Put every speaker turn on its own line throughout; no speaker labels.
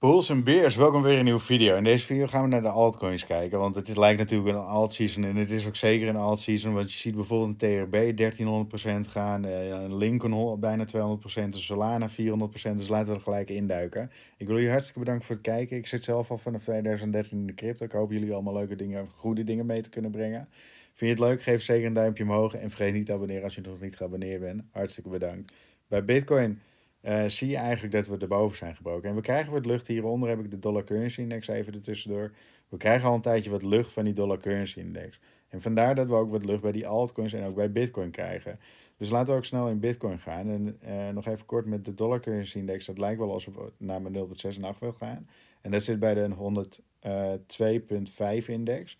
Bulls en Beers, welkom weer in een nieuwe video. In deze video gaan we naar de altcoins kijken, want het lijkt natuurlijk een alt en het is ook zeker een alt want je ziet bijvoorbeeld een TRB 1300% gaan, eh, een Lincoln bijna 200%, een Solana 400%, dus laten we er gelijk induiken. Ik wil jullie hartstikke bedanken voor het kijken. Ik zit zelf al vanaf 2013 in de crypto. Ik hoop jullie allemaal leuke dingen, goede dingen mee te kunnen brengen. Vind je het leuk? Geef zeker een duimpje omhoog en vergeet niet te abonneren als je nog niet geabonneerd bent. Hartstikke bedankt. Bij Bitcoin eh, zie je eigenlijk dat we erboven zijn gebroken. En we krijgen wat lucht hieronder, heb ik de dollar currency index even ertussendoor. We krijgen al een tijdje wat lucht van die dollar currency index. En vandaar dat we ook wat lucht bij die altcoins en ook bij bitcoin krijgen. Dus laten we ook snel in bitcoin gaan. En eh, nog even kort met de dollar currency index. Dat lijkt wel alsof we naar mijn 0,6 wil gaan. En dat zit bij de 102,5 eh, index.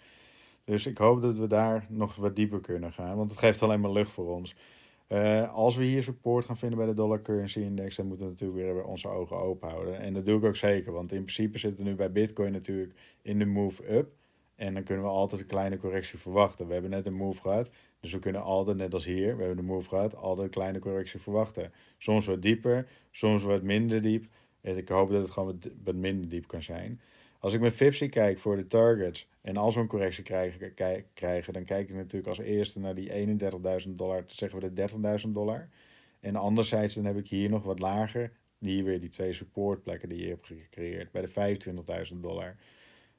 Dus ik hoop dat we daar nog wat dieper kunnen gaan. Want het geeft alleen maar lucht voor ons. Eh, als we hier support gaan vinden bij de dollar currency index, dan moeten we natuurlijk weer onze ogen open houden. En dat doe ik ook zeker, want in principe zitten we nu bij Bitcoin natuurlijk in de move up. En dan kunnen we altijd een kleine correctie verwachten. We hebben net een move gehad, dus we kunnen altijd, net als hier, we hebben de move gehad, altijd een kleine correctie verwachten. Soms wat dieper, soms wat minder diep. Ik hoop dat het gewoon wat minder diep kan zijn. Als ik mijn FIPSI kijk voor de targets en als we een correctie krijgen, dan kijk ik natuurlijk als eerste naar die 31.000 dollar, zeggen we de 30.000 dollar. En anderzijds dan heb ik hier nog wat lager, hier weer die twee supportplekken die je hebt gecreëerd, bij de 25.000 dollar.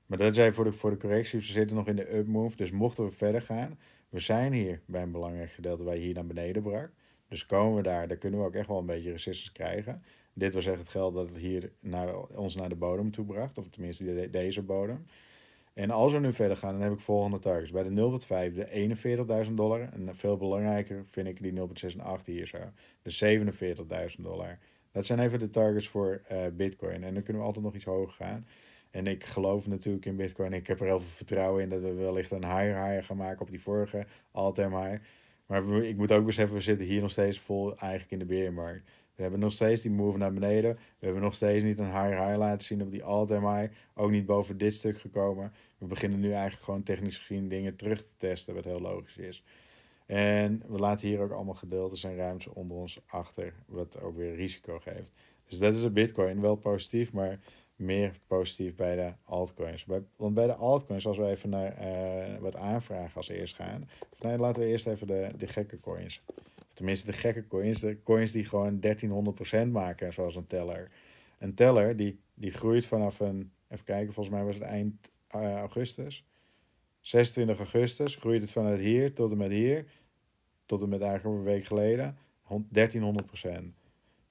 Maar dat zijn voor de, voor de we zitten nog in de upmove, dus mochten we verder gaan, we zijn hier bij een belangrijk gedeelte waar je hier naar beneden brak. Dus komen we daar, daar kunnen we ook echt wel een beetje resistance krijgen. Dit was echt het geld dat het hier naar, ons naar de bodem toe bracht. Of tenminste deze bodem. En als we nu verder gaan, dan heb ik volgende targets. Bij de 0,5 de 41.000 dollar. En veel belangrijker vind ik die 0,6 en 8 hier zo. De 47.000 dollar. Dat zijn even de targets voor eh, Bitcoin. En dan kunnen we altijd nog iets hoger gaan. En ik geloof natuurlijk in Bitcoin. Ik heb er heel veel vertrouwen in dat we wellicht een higher higher gaan maken op die vorige altijd maar. Maar ik moet ook beseffen, we zitten hier nog steeds vol eigenlijk in de beermarkt. We hebben nog steeds die move naar beneden. We hebben nog steeds niet een higher high laten zien op die all high. Ook niet boven dit stuk gekomen. We beginnen nu eigenlijk gewoon technisch gezien dingen terug te testen, wat heel logisch is. En we laten hier ook allemaal gedeeltes en ruimtes onder ons achter, wat ook weer risico geeft. Dus dat is een bitcoin, wel positief, maar meer positief bij de altcoins. want bij de altcoins, als we even naar eh, wat aanvragen als eerst gaan. laten we eerst even de, de gekke coins Tenminste, de gekke coins. De coins die gewoon 1300% maken, zoals een teller. Een teller die, die groeit vanaf een. Even kijken, volgens mij was het eind eh, augustus. 26 augustus groeit het vanuit hier tot en met hier. Tot en met eigenlijk een week geleden. 1300%.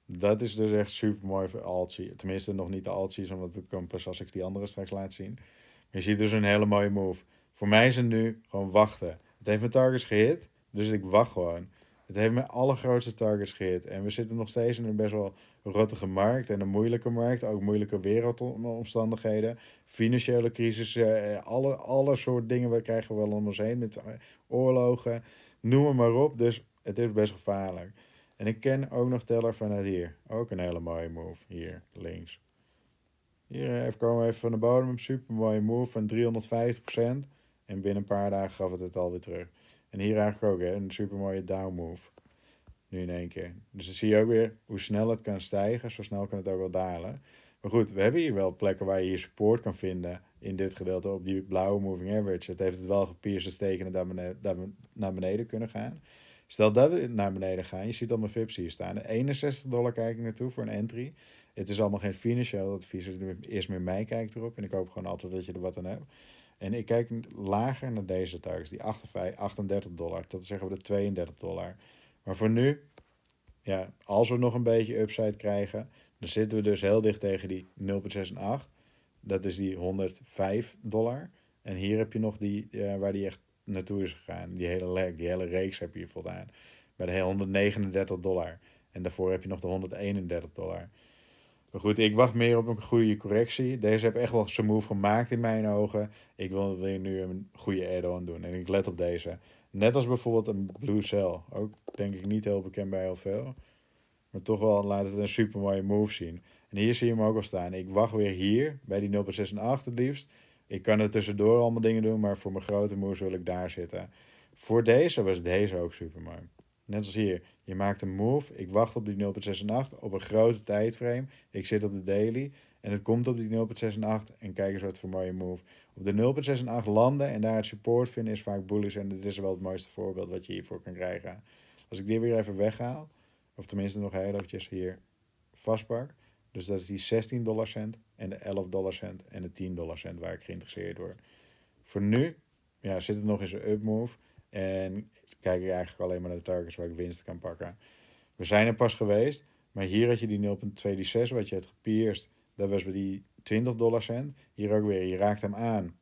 Dat is dus echt super mooi voor Altie. Tenminste, nog niet de alties, omdat ik kan pas als ik die andere straks laat zien. Maar je ziet dus een hele mooie move. Voor mij is het nu gewoon wachten. Het heeft mijn targets gehit, dus ik wacht gewoon. Het heeft mijn allergrootste targets gehit. En we zitten nog steeds in een best wel rottige markt en een moeilijke markt. Ook moeilijke wereldomstandigheden. Financiële crisis. Eh, alle, alle soort dingen we krijgen wel om ons heen. Met oorlogen. Noem maar op. Dus het is best gevaarlijk. En ik ken ook nog teller vanuit hier. Ook een hele mooie move. Hier, links. Hier eh, even komen we even van de bodem. Super mooie move van 350%. En binnen een paar dagen gaf het het alweer terug. En hier eigenlijk ook, hè, een mooie down move. Nu in één keer. Dus dan zie je ook weer hoe snel het kan stijgen, zo snel kan het ook wel dalen. Maar goed, we hebben hier wel plekken waar je hier support kan vinden in dit gedeelte op die blauwe moving average. Het heeft het wel gepierste tekenen dat we naar beneden kunnen gaan. Stel dat we naar beneden gaan, je ziet al mijn fips hier staan. 61 dollar kijk ik naartoe voor een entry. Het is allemaal geen financieel advies, het is meer mij kijkt erop. En ik hoop gewoon altijd dat je er wat aan hebt. En ik kijk lager naar deze targets die 38 dollar, dat zeggen we de 32 dollar. Maar voor nu, ja, als we nog een beetje upside krijgen, dan zitten we dus heel dicht tegen die 0,68 Dat is die 105 dollar. En hier heb je nog die waar die echt naartoe is gegaan. Die hele die hele reeks heb je hier voldaan. Bij de 139 dollar. En daarvoor heb je nog de 131 dollar. Maar goed, ik wacht meer op een goede correctie. Deze heb echt wel zijn move gemaakt in mijn ogen. Ik wil weer nu een goede add-on doen. En ik let op deze. Net als bijvoorbeeld een Blue Cell. Ook denk ik niet heel bekend bij heel veel. Maar toch wel laat het een super mooie move zien. En hier zie je hem ook al staan. Ik wacht weer hier bij die 0,68 het liefst. Ik kan er tussendoor allemaal dingen doen, maar voor mijn grote moves wil ik daar zitten. Voor deze was deze ook super mooi. Net als hier. Je maakt een move. Ik wacht op die 0.68 op een grote tijdframe. Ik zit op de daily. En het komt op die 0.68. En kijk eens wat voor mooie move. Op de 0.68 landen en daar het support vinden is vaak bullish. En dit is wel het mooiste voorbeeld wat je hiervoor kan krijgen. Als ik dit weer even weghaal. Of tenminste nog heel eventjes hier vastpak. Dus dat is die 16 dollar cent en de 11 dollar cent en de 10 dollar cent waar ik geïnteresseerd word. Voor nu ja, zit het nog eens een up move En kijk ik eigenlijk alleen maar naar de targets waar ik winst kan pakken. We zijn er pas geweest, maar hier had je die 6, wat je hebt gepierst. Dat was bij die 20 dollar cent. Hier ook weer, je raakt hem aan.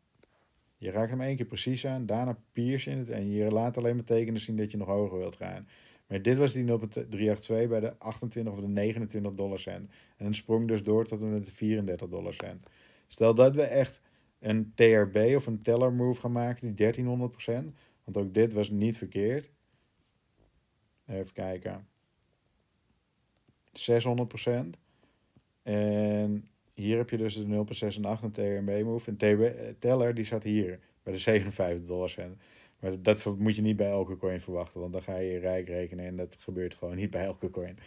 Je raakt hem één keer precies aan, daarna piers je het en je laat alleen maar tekenen zien dat je nog hoger wilt gaan. Maar dit was die 0,382 bij de 28 of de 29 dollar cent. En het sprong dus door tot en met de 34 dollar cent. Stel dat we echt een TRB of een teller move gaan maken die 1300 procent. Want ook dit was niet verkeerd. Even kijken. 600%. En hier heb je dus de 0,68 en move. En eh, teller die zat hier bij de 57 dollar cent. Maar dat, moet je niet bij elke coin verwachten. Want dan ga je rijk rekenen en dat gebeurt gewoon niet bij elke coin.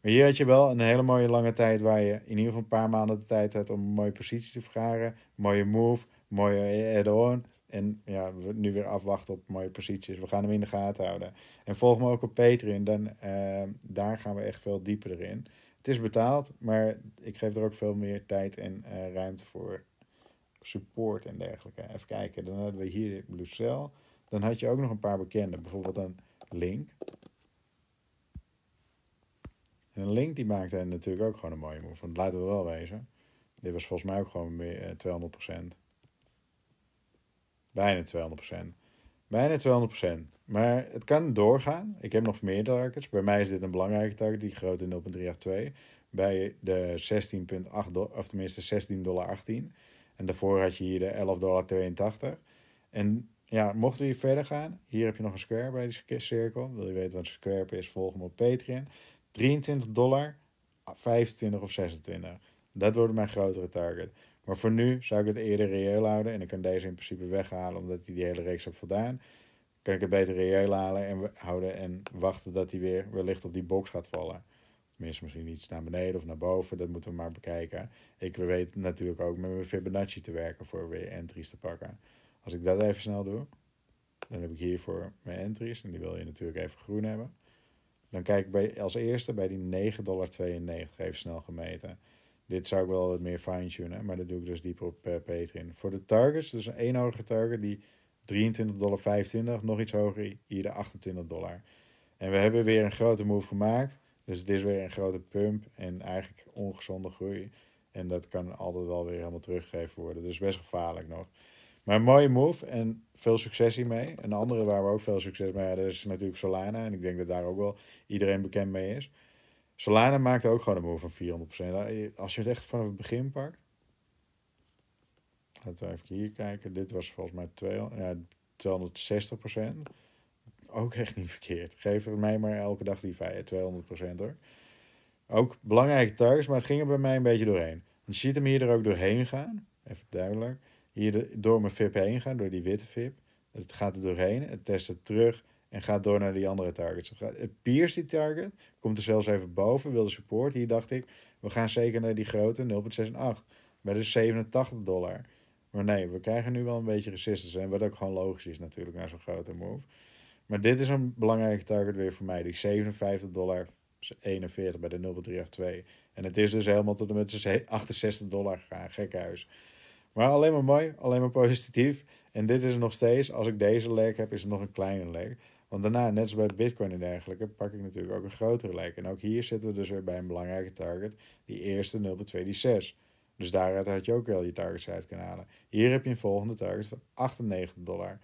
Maar hier had je wel een hele mooie lange tijd waar je in ieder geval een paar maanden de tijd had om een mooie positie te vergaren. Mooie move, mooie add-on, en ja, we nu weer afwachten op mooie posities. We gaan hem in de gaten houden. En volg me ook op Patreon. Dan, eh, daar gaan we echt veel dieper erin. Het is betaald, maar ik geef er ook veel meer tijd en eh, ruimte voor support en dergelijke. Even kijken, dan hadden we hier Cell. Dan had je ook nog een paar bekenden. Bijvoorbeeld een Link. En een Link die maakte natuurlijk ook gewoon een mooie move. Want laten we wel wezen. Dit was volgens mij ook gewoon meer, eh, 200%. Bijna 200%. Bijna 200%. Maar het kan doorgaan. Ik heb nog meer targets. Bij mij is dit een belangrijke target, die grote 0.382. Bij de 16,8 of tenminste 16,18 dollar. En daarvoor had je hier de 11,82 dollar. En ja, mochten we hier verder gaan, hier heb je nog een square bij die cirkel. Wil je weten wat een square is, volg me op Patreon. 23 dollar, 25 of 26. Dat wordt mijn grotere target. Maar voor nu zou ik het eerder reëel houden. En ik kan deze in principe weghalen omdat hij die hele reeks heeft voldaan. Kan ik het beter reëel halen en houden en wachten dat hij weer wellicht op die box gaat vallen. Tenminste, misschien iets naar beneden of naar boven. Dat moeten we maar bekijken. Ik weet natuurlijk ook met mijn Fibonacci te werken voor weer entries te pakken. Als ik dat even snel doe, dan heb ik hiervoor mijn entries. En die wil je natuurlijk even groen hebben. Dan kijk ik bij, als eerste bij die 9,92 Even snel gemeten. Dit zou ik wel wat meer fine-tunen, maar dat doe ik dus dieper op uh, eh, Patreon. Voor de targets, dus een hogere target, die 23,25 dollar, nog iets hoger, hier de 28 dollar. En we hebben weer een grote move gemaakt, dus het is weer een grote pump en eigenlijk ongezonde groei. En dat kan altijd wel weer helemaal teruggegeven worden, dus best gevaarlijk nog. Maar een mooie move en veel succes hiermee. Een andere waar we ook veel succes mee hebben is natuurlijk Solana. En ik denk dat daar ook wel iedereen bekend mee is. Solana maakte ook gewoon een move van 400%. Nou, als je het echt vanaf het begin pakt. Laten we even hier kijken. Dit was volgens mij 200, ja, 260%. Ook echt niet verkeerd. Geef mij maar elke dag die 200% hoor. Ook belangrijke targets, maar het ging er bij mij een beetje doorheen. je ziet hem hier er ook doorheen gaan. Even duidelijk. Hier door mijn VIP heen gaan, door die witte VIP. Het gaat er doorheen. Het test het terug. En gaat door naar die andere targets. Eh, Pierce die target. Komt er zelfs even boven. Wilde support. Hier dacht ik, we gaan zeker naar die grote 0,68. met dus 87 dollar. Maar nee, we krijgen nu wel een beetje resistance. En wat ook gewoon logisch is natuurlijk naar zo'n grote move. Maar dit is een belangrijke target weer voor mij. Die 57 dollar 41 dus bij de 0382. En het is dus helemaal tot en met 68 dollar gegaan. Gekhuis. Maar alleen maar mooi, alleen maar positief. En dit is nog steeds, als ik deze leg heb, is het nog een kleine leg. Want daarna, net zoals bij Bitcoin en dergelijke, pak ik natuurlijk ook een grotere lijk. En ook hier zitten we dus weer bij een belangrijke target, die eerste 0.2, die 6. Dus daaruit had je ook wel je targets uit kunnen halen. Hier heb je een volgende target van 98 dollar.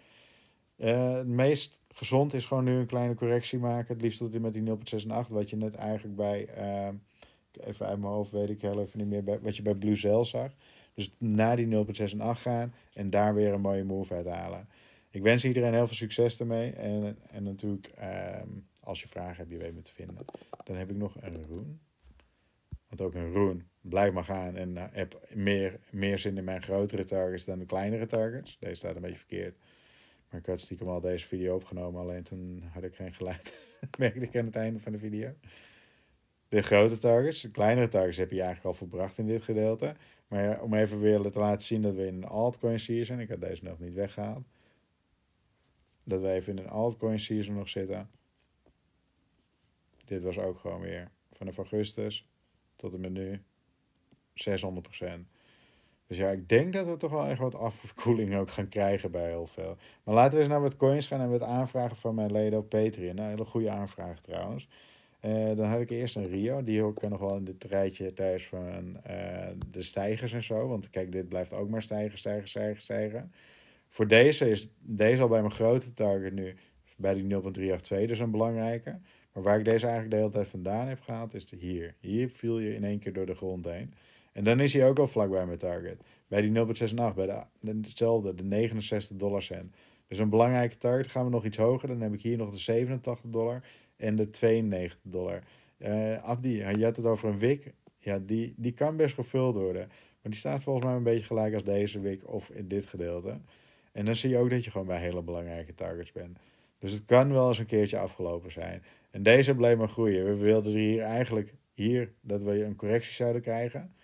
Eh, het meest gezond is gewoon nu een kleine correctie maken. Het liefst tot die met die 0.68, wat je net eigenlijk bij, uh, even uit mijn hoofd weet ik heel even niet meer, wat je bij Blue Cell zag. Dus naar die 0.68 gaan en daar weer een mooie move uit halen. Ik wens iedereen heel veel succes ermee. En, en natuurlijk, ehm, als je vragen hebt, je weet me te vinden. Dan heb ik nog een Roen. Want ook een Roen, blijf maar gaan. En eh, heb meer, meer zin in mijn grotere targets dan de kleinere targets. Deze staat een beetje verkeerd. Maar ik had stiekem al deze video opgenomen. Alleen toen had ik geen geluid. merkte ik aan het einde van de video. De grote targets, de kleinere targets heb je eigenlijk al verbracht in dit gedeelte. Maar om even willen te laten zien dat we in een altcoin season. zijn. Ik had deze nog niet weggehaald dat wij even in een altcoin season nog zitten. Dit was ook gewoon weer vanaf augustus tot en met nu 600%. Dus ja, ik denk dat we toch wel echt wat afkoeling ook gaan krijgen bij heel veel. Maar laten we eens naar wat coins gaan en met aanvragen van mijn leden op Patreon. Nou, een hele goede aanvraag trouwens. Eh, dan had ik eerst een Rio. Die hoor ik nog wel in dit rijtje thuis van eh, de stijgers en zo. Want kijk, dit blijft ook maar stijgen, stijgen, stijgen, stijgen. Voor deze is deze al bij mijn grote target nu bij die 0.382 dus een belangrijke. Maar waar ik deze eigenlijk de hele tijd vandaan heb gehaald is hier. Hier viel je in één keer door de grond heen. En dan is hij ook al vlak bij mijn target. Bij die 0.68, bij de, dezelfde, de 69 dollar cent. Dus een belangrijke target. Gaan we nog iets hoger, dan heb ik hier nog de 87 dollar en de 92 dollar. Uh, Abdi, je had het over een wik. Ja, die, die kan best gevuld worden. Maar die staat volgens mij een beetje gelijk als deze wik of in dit gedeelte. En dan zie je ook dat je gewoon bij hele belangrijke targets bent. Dus het kan wel eens een keertje afgelopen zijn. En deze bleef maar groeien. We wilden hier eigenlijk hier dat we een correctie zouden krijgen.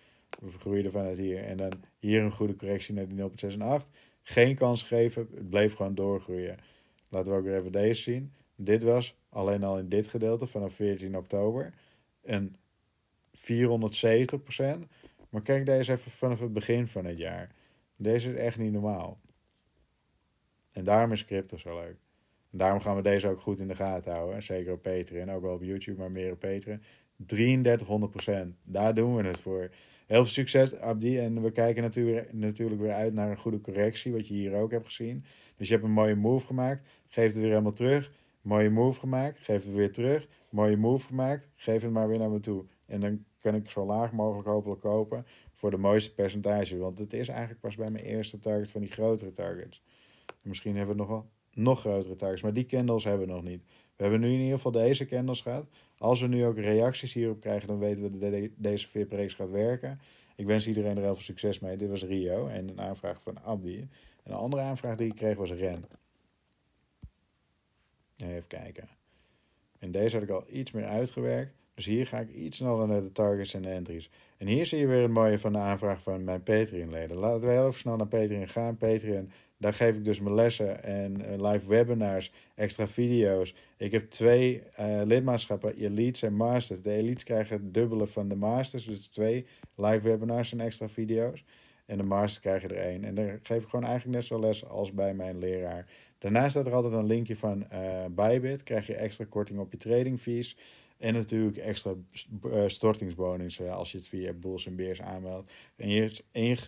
We groeiden vanuit hier. En dan hier een goede correctie naar die 0.68. Geen kans geven. Het bleef gewoon doorgroeien. Laten we ook weer even deze zien. Dit was alleen al in dit gedeelte vanaf 14 oktober een 470 Maar kijk deze even vanaf het begin van het jaar. Deze is echt niet normaal. En daarom is crypto zo leuk. En daarom gaan we deze ook goed in de gaten houden. Zeker op Patreon, ook wel op YouTube, maar meer op Patreon. 3300%. Daar doen we het voor. Heel veel succes, Abdi. En we kijken natuurlijk, natuurlijk weer uit naar een goede correctie, wat je hier ook hebt gezien. Dus je hebt een mooie move gemaakt, geef het weer helemaal terug. Mooie move gemaakt, geef het weer terug. Mooie move gemaakt, geef het maar weer naar me toe. En dan kan ik zo laag mogelijk hopelijk kopen voor de mooiste percentage. Want het is eigenlijk pas bij mijn eerste target van die grotere targets. Misschien hebben we nog wel nog grotere targets. Maar die candles hebben we nog niet. We hebben nu in ieder geval deze candles gehad. Als we nu ook reacties hierop krijgen, dan weten we dat deze VIP-reeks gaat werken. Ik wens iedereen er heel veel succes mee. Dit was Rio en een aanvraag van Abdi. een andere aanvraag die ik kreeg was Ren. Even kijken. En deze had ik al iets meer uitgewerkt. Dus hier ga ik iets sneller naar de targets en de entries. En hier zie je weer het mooie van de aanvraag van mijn Patreon-leden. Laten we heel even snel naar Patreon gaan. Patreon daar geef ik dus mijn lessen en eh, live webinars, extra video's. Ik heb twee uh, lidmaatschappen, Elites en Masters. De Elites krijgen het dubbele van de Masters, dus twee live webinars en extra video's. En de Masters krijgen er één. En daar geef ik gewoon eigenlijk net zo les als bij mijn leraar. Daarnaast staat er altijd een linkje van uh, Bybit. Krijg je extra korting op je trading fees. En natuurlijk extra stortingsbonussen als je het via Bulls en Beers aanmeldt. en je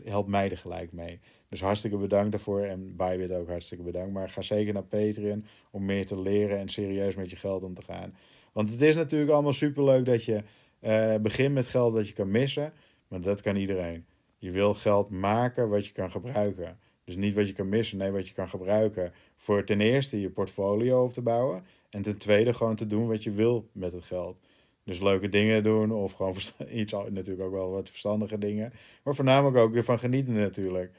helpt mij er gelijk mee. Dus hartstikke bedankt daarvoor. En Bybit ook hartstikke bedankt. Maar ga zeker naar Patreon om meer te leren en serieus met je geld om te gaan. Want het is natuurlijk allemaal superleuk dat je uh, begint met geld dat je kan missen. Maar dat kan iedereen. Je wil geld maken wat je kan gebruiken. Dus niet wat je kan missen, nee, wat je kan gebruiken. Voor ten eerste je portfolio op te bouwen. En ten tweede gewoon te doen wat je wil met het geld. Dus leuke dingen doen of gewoon iets, natuurlijk ook wel wat verstandige dingen. Maar voornamelijk ook weer van genieten natuurlijk.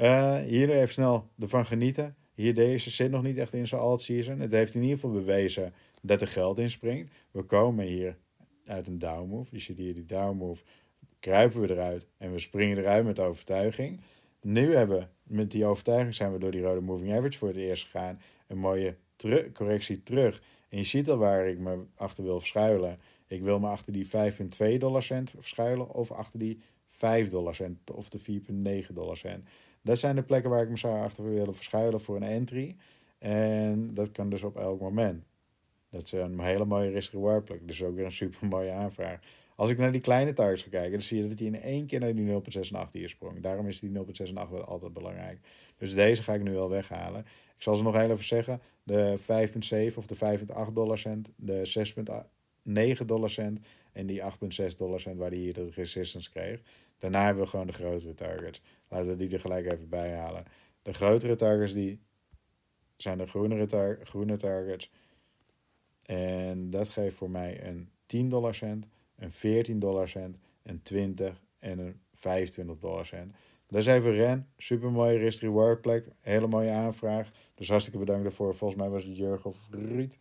Eh, hier heeft snel ervan genieten. Hier deze zit nog niet echt in zijn alt-season. Het heeft in ieder geval bewezen dat er geld in springt. We komen hier uit een down move. Je ziet hier die down move. Kruipen we eruit en we springen eruit met overtuiging. Nu hebben we met die overtuiging zijn we door die rode moving average voor het eerst gegaan. Een mooie correctie terug. En je ziet al waar ik me achter wil verschuilen. Ik wil me achter die 5,2 dollar cent verschuilen of achter die 5 dollar cent of de 4,9 dollar cent. Dat zijn de plekken waar ik me zou achter willen verschuilen voor een entry. En dat kan dus op elk moment. Dat is een hele mooie risk reward plek. Dus ook weer een super mooie aanvraag. Als ik naar die kleine targets ga kijken, dan zie je dat hij in één keer naar die 0,68 hier sprong. Daarom is die wel altijd belangrijk. Dus deze ga ik nu wel weghalen. Ik zal ze nog heel even zeggen. De 5.7 of de 5.8 dollar cent, de 6.9 dollar cent en die 8.6 dollar cent waar hij hier de resistance kreeg. Daarna hebben we gewoon de grotere targets. Laten we die er gelijk even bij halen. De grotere targets die zijn de groenere tar groene targets. En dat geeft voor mij een 10 dollar cent, een 14 dollar cent, een 20 en een 25 dollar cent. Dat is even Ren. Super mooie risk reward plek. Hele mooie aanvraag. Dus hartstikke bedankt daarvoor. Volgens mij was het Jurgen of Ruud.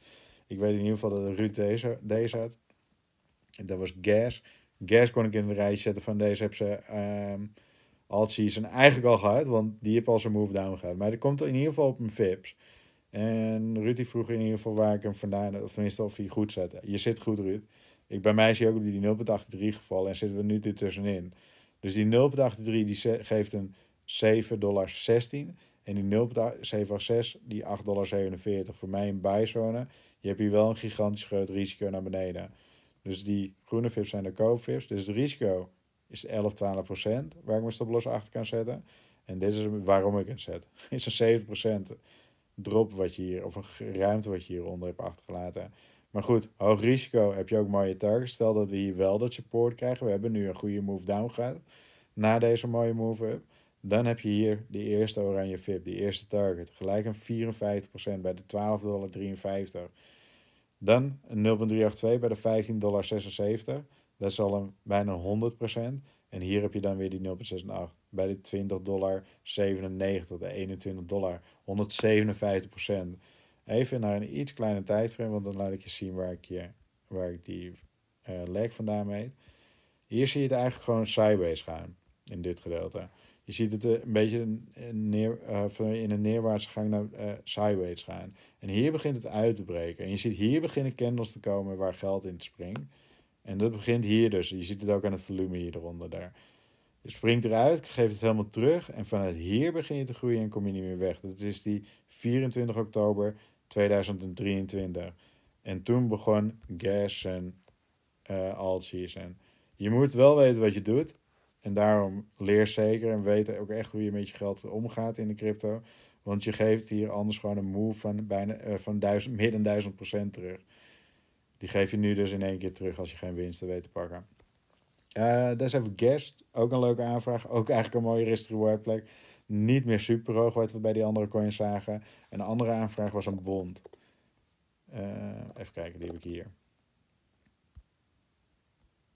Ik weet in ieder geval dat het Ruud deze, deze had. En dat was Gas. Gas kon ik in de rij zetten van deze heb ze... Ehm, all-season eigenlijk al gehad, want die heb al zijn move down gehad. Maar dat komt in ieder geval op een vips. En Ruud vroeg in ieder geval waar ik hem vandaan, of tenminste of hij goed zat. Je zit goed, Ruud. Ik, bij mij is hij ook op die 0,83 gevallen en zitten we nu dit tussenin. Dus die 0,83 die geeft een 7,16 En die 0,786 die 8,47 Voor mij een bijzone. Je hebt hier wel een gigantisch groot risico naar beneden. Dus die groene vips zijn de koopvips. Dus het risico is 11, 12 procent waar ik mijn los achter kan zetten. En dit is waarom ik het zet. Is een 70 procent drop wat je hier, of een ruimte wat je hieronder hebt achtergelaten. Maar goed, hoog risico heb je ook mooie targets. Stel dat we hier wel dat support krijgen. We hebben nu een goede move down gehad. Na deze mooie move up. Dan heb je hier de eerste oranje VIP, die eerste target. Gelijk een 54% bij de 12,53 dollar. Dan een 0,382 bij de 15,76 dollar. Dat is al een, bijna 100%. En hier heb je dan weer die 0,68. Nou, bij de 20 dollar 97, de 21 dollar 157%. Even naar een iets kleiner tijdframe, want dan laat ik je zien waar ik, je, waar ik die uh, leg vandaan meet. Hier zie je het eigenlijk gewoon sideways gaan in dit gedeelte. Je ziet het eh, een beetje eh, in een neerwaartse gang naar sideways gaan. En hier begint het uit te breken. En je ziet hier beginnen candles te komen waar geld in springt. En dat begint hier dus. Je ziet het ook aan het volume hieronder daar. Je springt eruit, geeft het helemaal terug en vanuit hier begin je te groeien en kom je niet meer weg. Dat is die 24 oktober 2023. En toen begon gas en uh, eh, alties. je moet wel weten wat je doet. En daarom leer zeker en weet ook echt hoe je met je geld omgaat in de crypto. Want je geeft hier anders gewoon een move van, bijna, eh, van duizend, meer dan 1000% terug. Die geef je nu dus in één keer terug als je geen winsten weet te pakken. Uh, eh, Des we Guest, ook een leuke aanvraag. Ook eigenlijk een mooie risk-reward Niet meer super hoog, wat we bij die andere coins zagen. Een andere aanvraag was een bond. Eh, even kijken, die heb ik hier.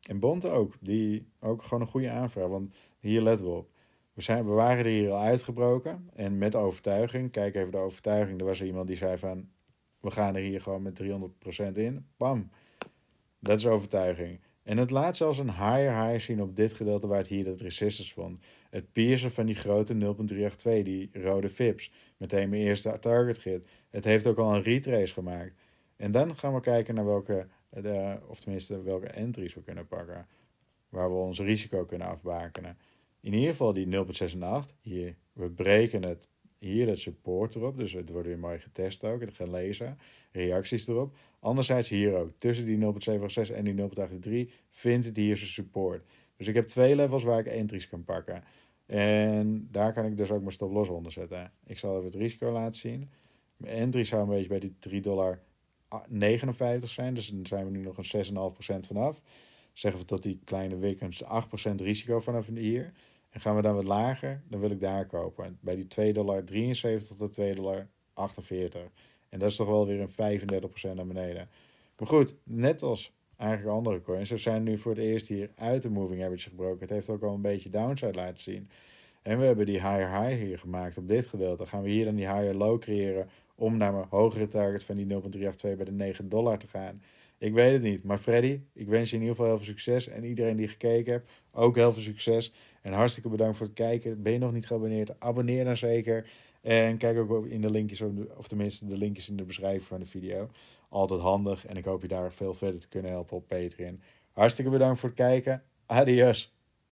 En Bond ook, die ook gewoon een goede aanvraag. Want hier letten we op. We, zijn, we waren er hier al uitgebroken en met overtuiging. Kijk even de overtuiging. Er was er iemand die zei van we gaan er hier gewoon met 300% in. Bam. Dat is overtuiging. En het laat zelfs een higher high zien op dit gedeelte waar het hier dat resistance vond. Het piercen van die grote 0.382, die rode fips. Meteen mijn eerste target git. Het heeft ook al een retrace gemaakt. En dan gaan we kijken naar welke, de, eh, eh, of tenminste welke entries we kunnen pakken. Waar we ons risico kunnen afbakenen. In ieder geval die 0.6 Hier, we breken het hier het support erop. Dus het wordt weer mooi getest ook. gaan lezen Reacties erop. Anderzijds hier ook. Tussen die 0.76 en die 0.83 vindt het hier zijn support. Dus ik heb twee levels waar ik entries kan pakken. En daar kan ik dus ook mijn stop los onder zetten. Ik zal even het risico laten zien. Mijn entry zou een beetje bij die 3,59 dollar zijn. Dus dan zijn we nu nog een 6,5% vanaf. Zeggen we dat die kleine wikkens 8% risico vanaf hier. En gaan we dan wat lager, dan wil ik daar kopen. bij die 2,73 dollar 73 tot 2 dollar En dat is toch wel weer een 35% naar beneden. Maar goed, net als eigenlijk andere coins, we zijn nu voor het eerst hier uit de moving average gebroken. Het heeft ook al een beetje downside laten zien. En we hebben die higher high hier gemaakt op dit gedeelte. Dan gaan we hier dan die higher low creëren om naar mijn hogere target van die 0.382 bij de 9 dollar te gaan. Ik weet het niet. Maar Freddy, ik wens je in ieder geval heel veel succes. En iedereen die gekeken hebt, ook heel veel succes. En hartstikke bedankt voor het kijken. Ben je nog niet geabonneerd? Abonneer dan zeker. En kijk ook in de linkjes, of tenminste de linkjes in de beschrijving van de video. Altijd handig en ik hoop je daar veel verder te kunnen helpen op Patreon. Hartstikke bedankt voor het kijken. Adios.